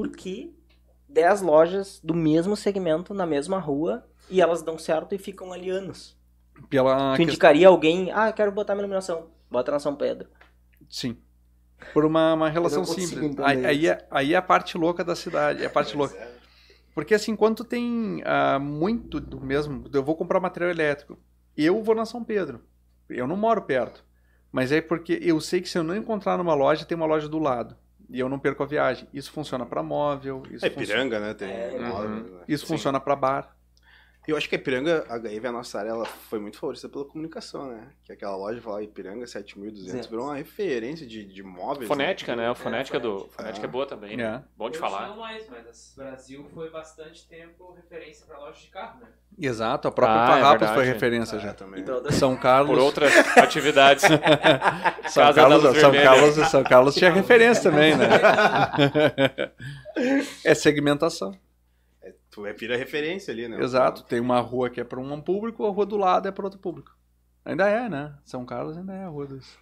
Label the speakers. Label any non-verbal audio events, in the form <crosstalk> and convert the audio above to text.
Speaker 1: porque 10 lojas do mesmo segmento na mesma rua e elas dão certo e ficam ali anos. Pela tu indicaria alguém, ah, quero botar minha iluminação, bota na São Pedro. Sim. Por uma, uma relação simples. Aí, aí, é, aí é a parte louca da cidade, é a parte é, louca. Porque assim, quando tem uh, muito do mesmo, eu vou comprar material elétrico, eu vou na São Pedro. Eu não moro perto. Mas é porque eu sei que se eu não encontrar numa loja, tem uma loja do lado e eu não perco a viagem. Isso funciona para móvel. Isso é piranga, né? Tem... É. Móvel, uhum. né? Isso Sim. funciona para bar. Eu acho que a Ipiranga, a Gaiva, é a nossa área, ela foi muito favorecida pela comunicação, né? Que aquela loja falar Ipiranga 7200 virou uma referência de, de móveis. Né? Fonética, né? né? A fonética, é, do, fonética é. boa também, né? É. Bom de falar. Não mais, mas Brasil foi bastante tempo referência para loja de carro, né?
Speaker 2: Exato, a própria ah, é foi referência ah, já é, também. Toda... Então, São Carlos. Por outras atividades. <laughs> São, Carlos, São, Carlos, São Carlos tinha referência também, né? <laughs>
Speaker 1: <laughs> é segmentação. É, tu é pira referência ali, né? Exato. Tem uma rua que é para um público, a rua do lado é para outro público. Ainda é, né? São Carlos ainda é a rua dos.